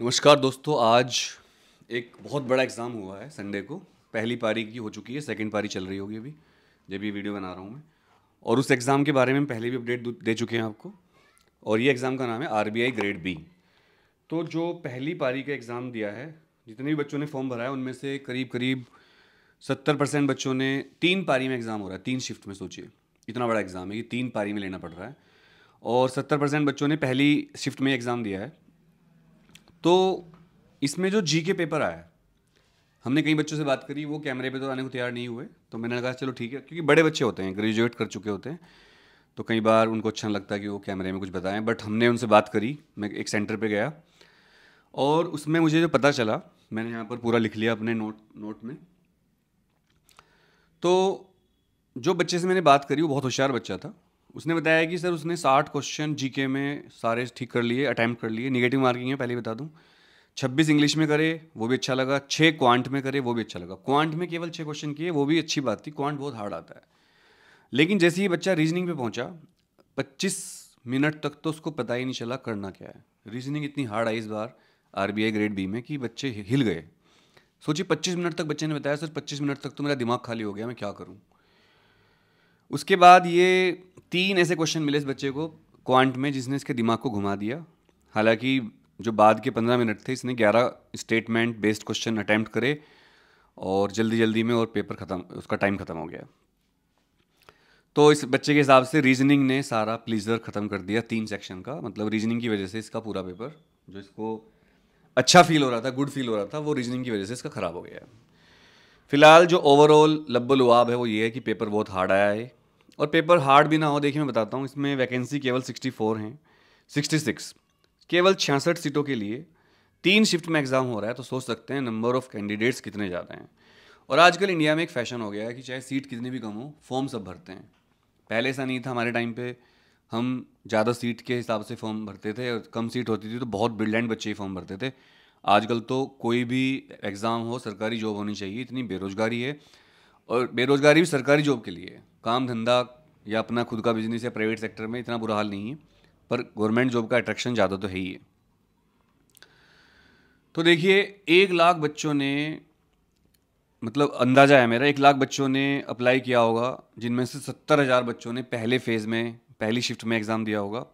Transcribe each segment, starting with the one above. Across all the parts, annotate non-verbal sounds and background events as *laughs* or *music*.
नमस्कार दोस्तों आज एक बहुत बड़ा एग्ज़ाम हुआ है संडे को पहली पारी की हो चुकी है सेकंड पारी चल रही होगी अभी जब ये वीडियो बना रहा हूँ मैं और उस एग्ज़ाम के बारे में पहले भी अपडेट दे चुके हैं आपको और ये एग्ज़ाम का नाम है आर ग्रेड बी तो जो पहली पारी का एग्ज़ाम दिया है जितने भी बच्चों ने फॉर्म भरा है उनमें से करीब करीब सत्तर परसेंट बच्चों ने तीन पारी में एग्ज़ाम हो रहा है तीन शिफ्ट में सोचिए इतना बड़ा एग्ज़ाम है कि तीन पारी में लेना पड़ रहा है और सत्तर परसेंट बच्चों ने पहली शिफ्ट में एग्ज़ाम दिया है तो इसमें जो जी के पेपर आया हमने कई बच्चों से बात करी वो कैमरे पे तो आने को तैयार नहीं हुए तो मैंने कहा चलो ठीक है क्योंकि बड़े बच्चे होते हैं ग्रेजुएट कर चुके होते हैं तो कई बार उनको अच्छा लगता है कि वो कैमरे में कुछ बताएं बट हमने उनसे बात करी मैं एक सेंटर पे गया और उसमें मुझे जो पता चला मैंने यहाँ पर पूरा लिख लिया अपने नोट नोट में तो जो बच्चे से मैंने बात करी वो बहुत होशियार बच्चा था उसने बताया कि सर उसने साठ क्वेश्चन जीके में सारे ठीक कर लिए अटैम्प्ट कर लिए निगेटिव मार्किंग है पहले बता दूँ छब्बीस इंग्लिश में करे वो भी अच्छा लगा छः क्वांट में करे वो भी अच्छा लगा क्वांट में केवल छः क्वेश्चन किए वो भी अच्छी बात थी क्वांट बहुत हार्ड आता है लेकिन जैसे ही बच्चा रीजनिंग पे पहुंचा 25 मिनट तक तो उसको पता ही नहीं चला करना क्या है रीजनिंग इतनी हार्ड आई इस बार आर ग्रेड बी में कि बच्चे हिल गए सोचिए पच्चीस मिनट तक बच्चे ने बताया सर पच्चीस मिनट तक तो मेरा दिमाग खाली हो गया मैं क्या करूँ उसके बाद ये तीन ऐसे क्वेश्चन मिले इस बच्चे को क्वांट में जिसने इसके दिमाग को घुमा दिया हालांकि जो बाद के पंद्रह मिनट थे इसने ग्यारह स्टेटमेंट बेस्ड क्वेश्चन अटैम्प्ट करे और जल्दी जल्दी में और पेपर ख़त्म उसका टाइम ख़त्म हो गया तो इस बच्चे के हिसाब से रीजनिंग ने सारा प्लीजर ख़त्म कर दिया तीन सेक्शन का मतलब रीजनिंग की वजह से इसका पूरा पेपर जो इसको अच्छा फील हो रहा था गुड फील हो रहा था वो रीजनिंग की वजह से इसका ख़राब हो गया है फिलहाल जो ओवरऑल लब्बल लुआब है वो ये है कि पेपर बहुत हार्ड आया है और पेपर हार्ड भी ना हो देखिए मैं बताता हूँ इसमें वैकेंसी केवल 64 हैं 66 केवल छियासठ सीटों के लिए तीन शिफ्ट में एग्ज़ाम हो रहा है तो सोच सकते हैं नंबर ऑफ़ कैंडिडेट्स कितने ज़्यादा हैं और आजकल इंडिया में एक फ़ैशन हो गया है कि चाहे सीट कितनी भी कम हो फॉर्म सब भरते हैं पहले ऐसा नहीं था हमारे टाइम पर हम ज़्यादा सीट के हिसाब से फॉर्म भरते थे और कम सीट होती थी तो बहुत ब्रिलियंट बच्चे ही फॉर्म भरते थे आजकल तो कोई भी एग्ज़ाम हो सरकारी जॉब होनी चाहिए इतनी बेरोज़गारी है और बेरोज़गारी भी सरकारी जॉब के लिए है काम धंधा या अपना खुद का बिजनेस या प्राइवेट सेक्टर में इतना बुरा हाल नहीं है पर गवर्नमेंट जॉब का अट्रैक्शन ज़्यादा तो है ही है तो देखिए एक लाख बच्चों ने मतलब अंदाज़ा है मेरा एक लाख बच्चों ने अप्लाई किया होगा जिनमें से सत्तर हज़ार बच्चों ने पहले फेज़ में पहली शिफ्ट में एग्ज़ाम दिया होगा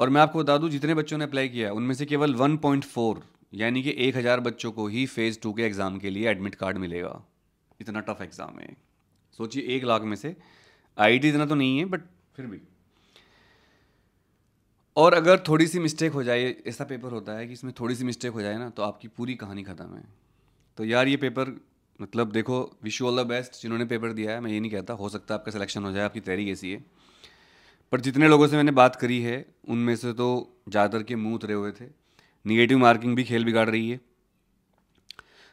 और मैं आपको बता दूं जितने बच्चों ने अप्लाई किया है उनमें से केवल 1.4 यानी कि एक हज़ार बच्चों को ही फ़ेज़ टू के एग्ज़ाम के लिए एडमिट कार्ड मिलेगा इतना टफ एग्ज़ाम है सोचिए एक लाख में से टी इतना तो नहीं है बट फिर भी और अगर थोड़ी सी मिस्टेक हो जाए ऐसा पेपर होता है कि इसमें थोड़ी सी मिस्टेक हो जाए ना तो आपकी पूरी कहानी ख़त्म है तो यार ये पेपर मतलब देखो wish you all the best जिन्होंने पेपर दिया है मैं ये नहीं कहता हो सकता है आपका सिलेक्शन हो जाए आपकी तैयारी कैसी है पर जितने लोगों से मैंने बात करी है उनमें से तो ज़्यादातर के मुँह उतरे हुए थे निगेटिव मार्किंग भी खेल बिगाड़ रही है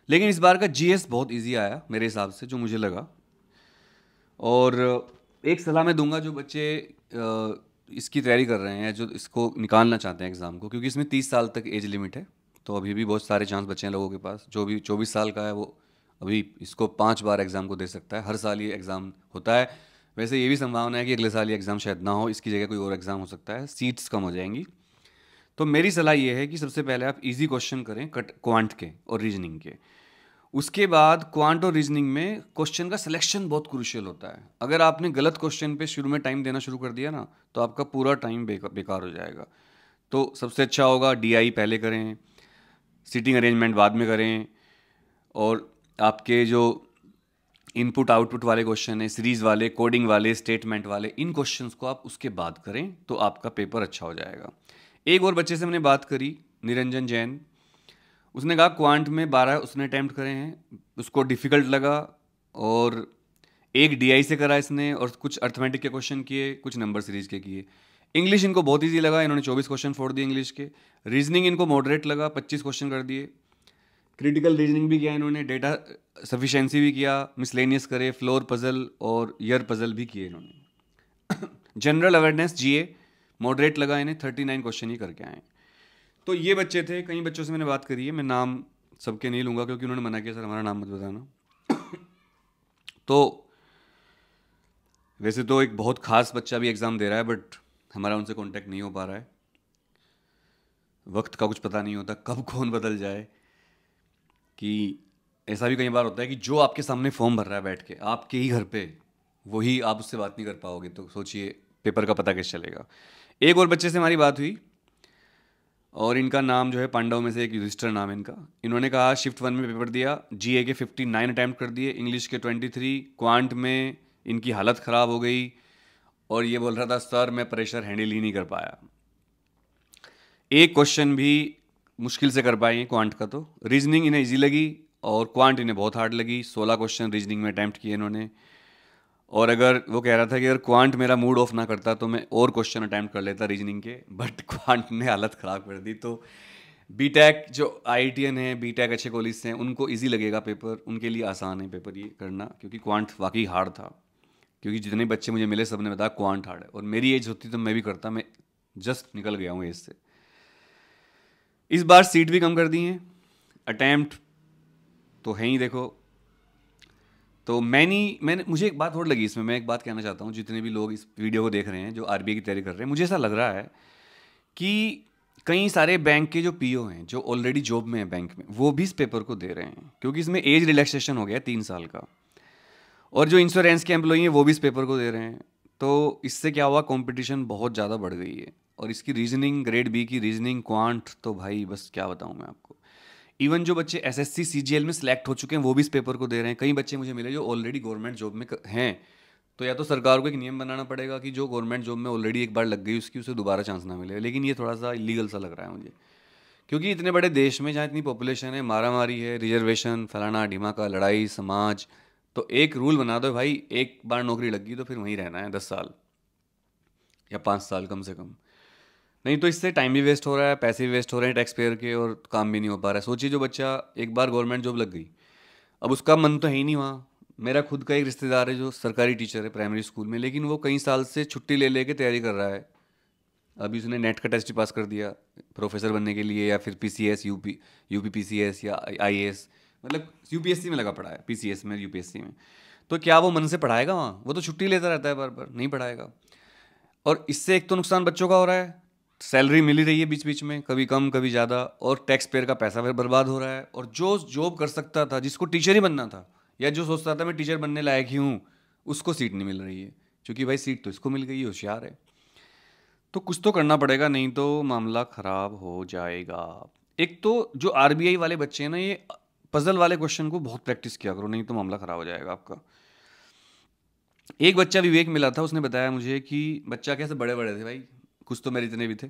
लेकिन इस बार का जी बहुत ईजी आया मेरे हिसाब से जो मुझे लगा और एक सलाह मैं दूंगा जो बच्चे इसकी तैयारी कर रहे हैं जो इसको निकालना चाहते हैं एग्ज़ाम को क्योंकि इसमें तीस साल तक एज लिमिट है तो अभी भी बहुत सारे चांस बचे हैं लोगों के पास जो भी चौबीस साल का है वो अभी इसको पाँच बार एग्ज़ाम को दे सकता है हर साल ये एग्ज़ाम होता है वैसे ये भी संभावना है कि अगले साल ये एग्ज़ाम शायद ना हो इसकी जगह कोई और एग्ज़ाम हो सकता है सीट्स कम हो जाएंगी तो मेरी सलाह ये है कि सबसे पहले आप इजी क्वेश्चन करें कट क्वांट के और रीजनिंग के उसके बाद क्वांटो रीजनिंग में क्वेश्चन का सिलेक्शन बहुत क्रूशियल होता है अगर आपने गलत क्वेश्चन पे शुरू में टाइम देना शुरू कर दिया ना तो आपका पूरा टाइम बेकार हो जाएगा तो सबसे अच्छा होगा डी पहले करें सीटिंग अरेंजमेंट बाद में करें और आपके जो इनपुट आउटपुट वाले क्वेश्चन हैं सीरीज़ वाले कोडिंग वाले स्टेटमेंट वाले इन क्वेश्चन को आप उसके बाद करें तो आपका पेपर अच्छा हो जाएगा एक और बच्चे से मैंने बात करी निरंजन जैन उसने कहा क्वांट में बारह उसने अटैम्प्ट करे हैं उसको डिफ़िकल्ट लगा और एक डीआई से करा इसने और कुछ अर्थमेटिक के क्वेश्चन किए कुछ नंबर सीरीज के किए इंग्लिश इनको बहुत ईजी लगा इन्होंने चौबीस क्वेश्चन फोड़ दिए इंग्लिश के रीजनिंग इनको मॉडरेट लगा पच्चीस क्वेश्चन कर दिए क्रिटिकल रीजनिंग भी किया इन्होंने डेटा सफिशेंसी भी किया मिसलेनियस करे फ्लोर पजल और ईयर पजल भी किए इन्होंने जनरल अवेयरनेस जीए मॉडरेट लगा इन्हें थर्टी नाइन क्वेश्चन ही करके आए तो ये बच्चे थे कई बच्चों से मैंने बात करी है मैं नाम सबके नहीं लूँगा क्योंकि उन्होंने मना किया सर हमारा नाम मत बताना तो वैसे तो एक बहुत ख़ास बच्चा भी एग्ज़ाम दे रहा है बट हमारा उनसे कांटेक्ट नहीं हो पा रहा है वक्त का कुछ पता नहीं होता कब कौन बदल जाए कि ऐसा भी कई बार होता है कि जो आपके सामने फॉर्म भर रहा है बैठ के आपके ही घर पे वही आप उससे बात नहीं कर पाओगे तो सोचिए पेपर का पता कैसे चलेगा एक और बच्चे से हमारी बात हुई और इनका नाम जो है पांडव में से एक युधिष्ठर नाम है इनका इन्होंने कहा शिफ्ट वन में पेपर दिया जी के फिफ्टी नाइन अटैम्प्ट कर दिए इंग्लिश के ट्वेंटी थ्री क्वांट में इनकी हालत ख़राब हो गई और ये बोल रहा था सर मैं प्रेशर हैंडल ही नहीं कर पाया एक क्वेश्चन भी मुश्किल से कर पाए हैं क्वांट का तो रीजनिंग इन्हें ईजी लगी और क्वांट इन्हें बहुत हार्ड लगी सोलह क्वेश्चन रीजनिंग में अटैम्प्ट किए इन्होंने और अगर वो कह रहा था कि अगर क्वांट मेरा मूड ऑफ ना करता तो मैं और क्वेश्चन अटैम्प्ट कर लेता रीजनिंग के बट क्वांट *laughs* ने हालत ख़राब कर दी तो बी टैक e जो आई टी एन है बी टैक e अच्छे कॉलेज से हैं उनको ईजी लगेगा पेपर उनके लिए आसान है पेपर ये करना क्योंकि क्वांट वाकई हार्ड था क्योंकि जितने बच्चे मुझे मिले सब ने बताया क्वांट हार्ड है और मेरी एज होती तो मैं भी करता मैं जस्ट निकल गया हूँ एज से इस बार सीट भी कम कर दी है अटैम्प्ट तो है ही देखो तो मैनी मैंने मुझे एक बात और लगी इसमें मैं एक बात कहना चाहता हूँ जितने भी लोग इस वीडियो को देख रहे हैं जो आर की तैयारी कर रहे हैं मुझे ऐसा लग रहा है कि कई सारे बैंक के जो पीओ हैं जो ऑलरेडी जॉब में हैं बैंक में वो भी इस पेपर को दे रहे हैं क्योंकि इसमें एज रिलैक्सेशन हो गया है तीन साल का और जो इंश्योरेंस के एम्प्लॉई हैं वो भी इस पेपर को दे रहे हैं तो इससे क्या हुआ कंपटीशन बहुत ज़्यादा बढ़ गई है और इसकी रीजनिंग ग्रेड बी की रीजनिंग क्वांट तो भाई बस क्या बताऊँ मैं आपको इवन जो बच्चे एस एस सी में सिलेक्ट हो चुके हैं वो भी इस पेपर को दे रहे हैं कई बच्चे मुझे मिले जो ऑलरेडी गवर्नमेंट जॉब में हैं तो या तो सरकार को एक नियम बनाना पड़ेगा कि जो गवर्नमेंट जॉब में ऑलरेडी एक बार लग गई उसकी उसे दोबारा चांस ना मिले लेकिन ये थोड़ा सा इलीगल सा लग रहा है मुझे क्योंकि इतने बड़े देश में जहाँ इतनी पॉपुलेशन है मारा मारी है रिजर्वेशन फलाना का लड़ाई समाज तो एक रूल बना दो भाई एक बार नौकरी लग गई तो फिर वहीं रहना है दस साल या पाँच साल कम से कम नहीं तो इससे टाइम भी वेस्ट हो रहा है पैसे भी वेस्ट हो रहे हैं टैक्स पेयर के और काम भी नहीं हो पा रहा है सोचिए जो बच्चा एक बार गवर्नमेंट जॉब लग गई अब उसका मन तो है ही नहीं वहाँ मेरा खुद का एक रिश्तेदार है जो सरकारी टीचर है प्राइमरी स्कूल में लेकिन वो कई साल से छुट्टी ले लेके तैयारी कर रहा है अभी उसने नेट का टेस्ट पास कर दिया प्रोफेसर बनने के लिए या फिर P C S U P U P P C S या आई ए एस मतलब यू पी एस सी में लगा पड़ा है पी सी एस में यू पी एस सी में तो क्या वो मन से पढ़ाएगा वहाँ वो तो छुट्टी लेता रहता है बार बार नहीं पढ़ाएगा और इससे एक तो नुकसान बच्चों का हो रहा है सैलरी मिल ही रही है बीच बीच में कभी कम कभी ज़्यादा और टैक्स पेयर का पैसा फिर बर्बाद हो रहा है और जो जॉब कर सकता था जिसको टीचर ही बनना था या जो सोचता था मैं टीचर बनने लायक ही हूँ उसको सीट नहीं मिल रही है क्योंकि भाई सीट तो इसको मिल गई होशियार है तो कुछ तो करना पड़ेगा नहीं तो मामला ख़राब हो जाएगा एक तो जो आर वाले बच्चे हैं ना ये पज़ल वाले क्वेश्चन को बहुत प्रैक्टिस किया करो नहीं तो मामला ख़राब हो जाएगा आपका एक बच्चा विवेक मिला था उसने बताया मुझे कि बच्चा कैसे बड़े बड़े थे भाई कुछ तो मेरे इतने भी थे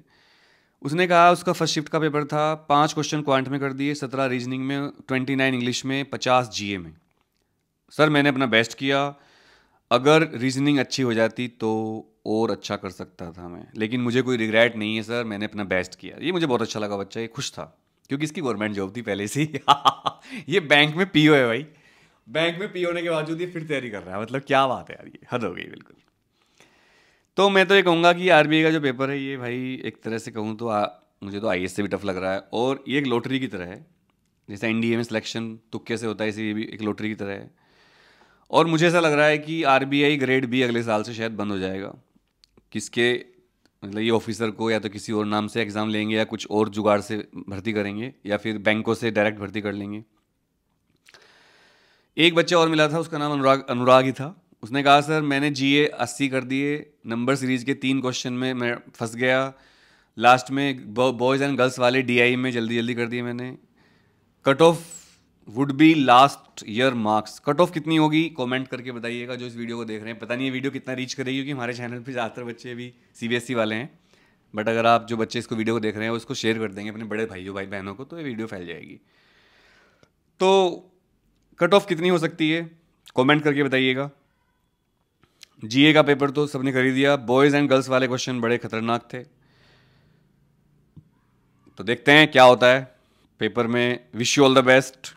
उसने कहा उसका फर्स्ट शिफ्ट का पेपर था पाँच क्वेश्चन क्वांट में कर दिए सत्रह रीजनिंग में ट्वेंटी नाइन इंग्लिश में पचास जी में सर मैंने अपना बेस्ट किया अगर रीजनिंग अच्छी हो जाती तो और अच्छा कर सकता था मैं लेकिन मुझे कोई रिग्रेट नहीं है सर मैंने अपना बेस्ट किया ये मुझे बहुत अच्छा लगा बच्चा ये खुश था क्योंकि इसकी गवर्नमेंट जॉब थी पहले से ही *laughs* ये बैंक में पी है भाई बैंक में पी होने के बावजूद ये फिर तैयारी कर रहा है मतलब क्या बात है यार ये हद हो गई बिल्कुल तो मैं तो ये कहूँगा कि आर का जो पेपर है ये भाई एक तरह से कहूँ तो आ, मुझे तो आई से भी टफ लग रहा है और ये एक लॉटरी की तरह है जैसे एन डी में सिलेक्शन तुक्के से होता है इसी भी एक लॉटरी की तरह है और मुझे ऐसा लग रहा है कि आर ग्रेड बी अगले साल से शायद बंद हो जाएगा किसके मतलब ये ऑफिसर को या तो किसी और नाम से एग्ज़ाम लेंगे या कुछ और जुगाड़ से भर्ती करेंगे या फिर बैंकों से डायरेक्ट भर्ती कर लेंगे एक बच्चा और मिला था उसका नाम अनुराग अनुराग ही था उसने कहा सर मैंने जी ए अस्सी कर दिए नंबर सीरीज के तीन क्वेश्चन में मैं फंस गया लास्ट में बॉयज़ एंड गर्ल्स वाले डी आई e में जल्दी जल्दी कर दिए मैंने cut off would be last year marks cut off कितनी होगी कमेंट करके बताइएगा जो इस वीडियो को देख रहे हैं पता नहीं ये वीडियो कितना रीच करेगी क्योंकि हमारे चैनल पर ज़्यादातर बच्चे अभी ई e वाले हैं बट अगर आप जो बच्चे इसको वीडियो को देख रहे हैं उसको शेयर कर देंगे अपने बड़े भाइयों भाई बहनों को तो ये वीडियो फैल जाएगी तो कट ऑफ कितनी हो सकती है कॉमेंट करके बताइएगा जीए का पेपर तो सबने खरीद दिया बॉयज़ एंड गर्ल्स वाले क्वेश्चन बड़े खतरनाक थे तो देखते हैं क्या होता है पेपर में wish you all the best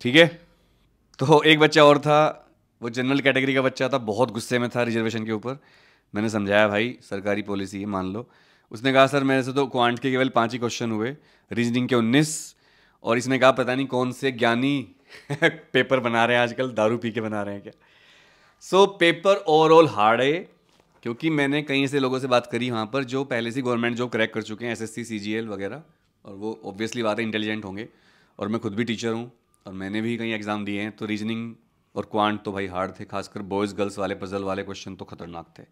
ठीक है तो एक बच्चा और था वो जनरल कैटेगरी का बच्चा था बहुत गुस्से में था रिजर्वेशन के ऊपर मैंने समझाया भाई सरकारी पॉलिसी है मान लो उसने कहा सर मेरे से तो क्वांट के केवल पांच ही क्वेश्चन हुए रीजनिंग के उन्नीस और इसने कहा पता नहीं कौन से ज्ञानी *laughs* पेपर बना रहे हैं आजकल दारू पी के बना रहे हैं क्या सो पेपर ओवरऑल हार्ड है क्योंकि मैंने कई ऐसे लोगों से बात करी वहाँ पर जो पहले से गवर्नमेंट जॉब क्रैक कर चुके हैं एस जी एल वगैरह और वो ऑब्वियसली बात है इंटेलिजेंट होंगे और मैं खुद भी टीचर हूँ और मैंने भी कई एग्ज़ाम दिए हैं तो रीजनिंग और क्वांट तो भाई हार्ड थे खासकर बॉयज़ गर्ल्स वाले पजल वाले क्वेश्चन तो खतरनाक थे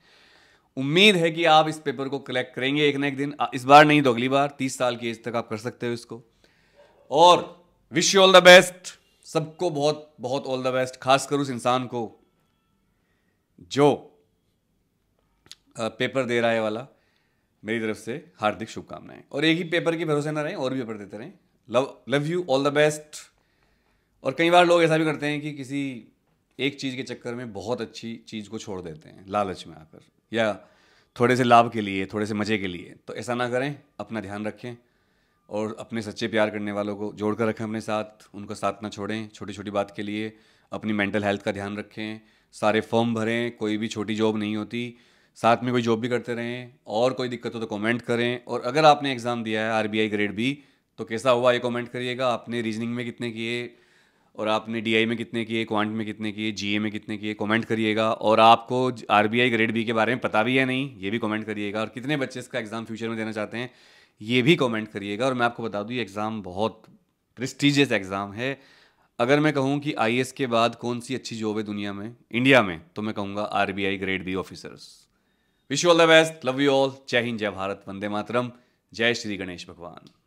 उम्मीद है कि आप इस पेपर को कलेक्ट करेंगे एक ना एक दिन इस बार नहीं तो अगली बार तीस साल की एज तक आप कर सकते हो इसको और wish you all the best सबको बहुत बहुत ऑल द बेस्ट खासकर उस इंसान को जो पेपर दे रहा है वाला मेरी तरफ से हार्दिक शुभकामनाएं और एक ही पेपर के भरोसे ना रहें और भी पेपर देते रहें love love you all the best और कई बार लोग ऐसा भी करते हैं कि किसी एक चीज़ के चक्कर में बहुत अच्छी चीज़ को छोड़ देते हैं लालच में आकर या थोड़े से लाभ के लिए थोड़े से मज़े के लिए तो ऐसा ना करें अपना ध्यान रखें और अपने सच्चे प्यार करने वालों को जोड़ कर रखें अपने साथ उनका साथ ना छोड़ें छोटी छोटी बात के लिए अपनी मेंटल हेल्थ का ध्यान रखें सारे फॉर्म भरें कोई भी छोटी जॉब नहीं होती साथ में कोई जॉब भी करते रहें और कोई दिक्कत हो तो कमेंट करें और अगर आपने एग्ज़ाम दिया है आरबीआई ग्रेड बी तो कैसा हुआ ये कमेंट करिएगा आपने रीजनिंग में कितने किए और आपने डी में कितने किए क्वांट में कितने किए जी में कितने किए कमेंट करिएगा और आपको आर ग्रेड बी के बारे में पता भी है नहीं ये भी कमेंट करिएगा और कितने बच्चे इसका एग्ज़ाम फ्यूचर में देना चाहते हैं ये भी कमेंट करिएगा और मैं आपको बता दूँ ये एग्ज़ाम बहुत प्रेस्टिजियस एग्ज़ाम है अगर मैं कहूँ कि आई के बाद कौन सी अच्छी जॉब है दुनिया में इंडिया में तो मैं कहूँगा R grade B officers wish you all the best love you all जय हिंद जय भारत वंदे मातरम जय श्री गणेश भगवान